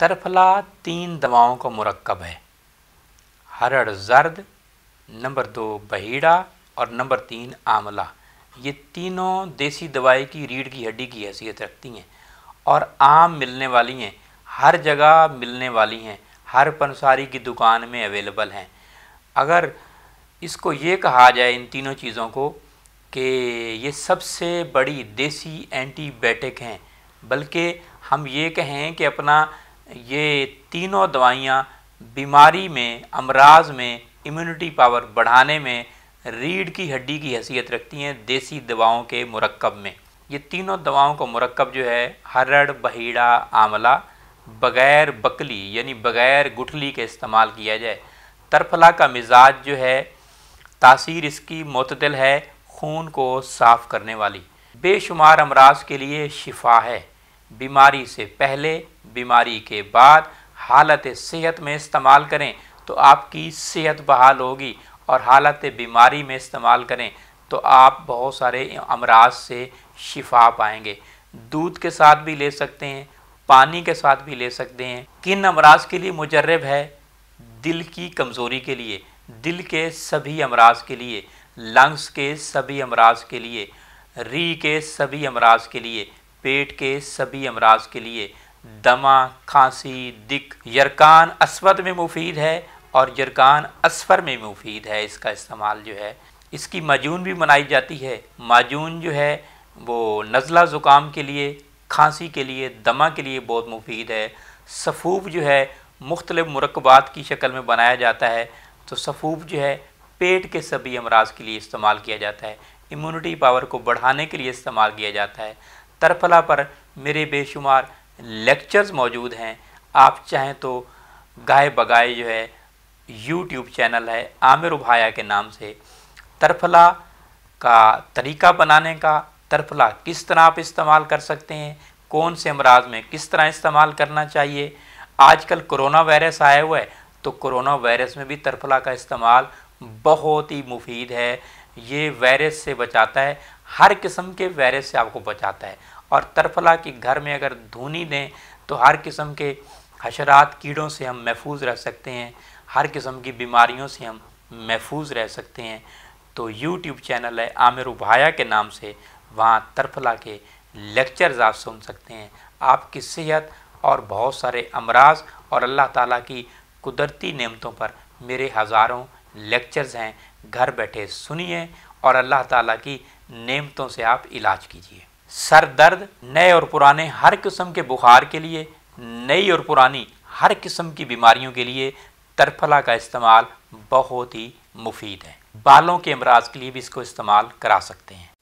तरफला तीन दवाओं का मरकब है हरड़ जर्द नंबर दो बहीड़ा और नंबर तीन आंवला ये तीनों देसी दवाई की रीढ़ की हड्डी की हैसियत रखती हैं और आम मिलने वाली हैं हर जगह मिलने वाली हैं हर पंसारी की दुकान में अवेलेबल हैं अगर इसको ये कहा जाए इन तीनों चीज़ों को कि ये सबसे बड़ी देसी एंटीबायोटिक हैं बल्कि हम ये कहें कि अपना ये तीनों दवाइयाँ बीमारी में अमराज में इम्यूनिटी पावर बढ़ाने में रीढ़ की हड्डी की हैसियत रखती हैं देसी दवाओं के मरकब में ये तीनों दवाओं का मरकब जो है हरड़ बहीड़ा आंवला बग़ैर बकली यानी बग़ैर गुठली के इस्तेमाल किया जाए तरफला का मिजाज जो है तासीर इसकी मतदल है खून को साफ़ करने वाली बेशुमार अमराज के लिए शिफा है बीमारी से पहले बीमारी के बाद हालत सेहत में इस्तेमाल करें तो आपकी सेहत बहाल होगी और हालत बीमारी में इस्तेमाल करें तो आप बहुत सारे अमराज से शिफा पाएंगे दूध के साथ भी ले सकते हैं पानी के साथ भी ले सकते हैं किन अमराज के लिए मुजरब है दिल की कमज़ोरी के लिए दिल के सभी अमराज के लिए लंग्स के सभी अमराज के लिए री के सभी अमराज के लिए पेट के सभी अमराज के लिए दमा खांसी दिक यरकान असवद में मुफीद है और यरकान असफर में मुफीद है इसका इस्तेमाल जो है इसकी माजून भी मनाई जाती है माजून जो है वो नज़ला ज़ुकाम के लिए खांसी के लिए दमा के लिए बहुत मुफीद है सफ़ूब जो है मुख्तलिफ़ मरकबात की शक्ल में बनाया जाता है तो सफ़ूब जो है पेट के सभी अमराज के लिए इस्तेमाल किया जाता है इम्यूनिटी पावर को बढ़ाने के लिए इस्तेमाल किया जाता है तरफला पर मेरे बेशुमार लेक्चर्स मौजूद हैं आप चाहें तो गाय बगाए जो है यूट्यूब चैनल है आमिर उभाया के नाम से तरफला का तरीका बनाने का तरफला किस तरह आप इस्तेमाल कर सकते हैं कौन से अमराज में किस तरह इस्तेमाल करना चाहिए आजकल कोरोना वायरस आया हुआ है तो कोरोना वायरस में भी तरफला का इस्तेमाल बहुत ही मुफीद है ये वायरस से बचाता है हर किस्म के वायरस से आपको बचाता है और तरफला के घर में अगर धूनी दें तो हर किस्म के हशरात कीड़ों से हम महफूज रह सकते हैं हर किस्म की बीमारियों से हम महफूज रह सकते हैं तो यूट्यूब चैनल है आमिर उभाया के नाम से वहाँ तरफला के लेक्चर्स आप सुन सकते हैं आपकी सेहत और बहुत सारे अमराज और अल्लाह ताला की कुदरती नेमतों पर मेरे हज़ारों लेक्चर्स हैं घर बैठे सुनिए और अल्लाह ताला की नेमतों से आप इलाज कीजिए सर दर्द नए और पुराने हर किस्म के बुखार के लिए नई और पुरानी हर किस्म की बीमारियों के लिए तरफला का इस्तेमाल बहुत ही मुफीद है बालों के अमराज के लिए भी इसको इस्तेमाल करा सकते हैं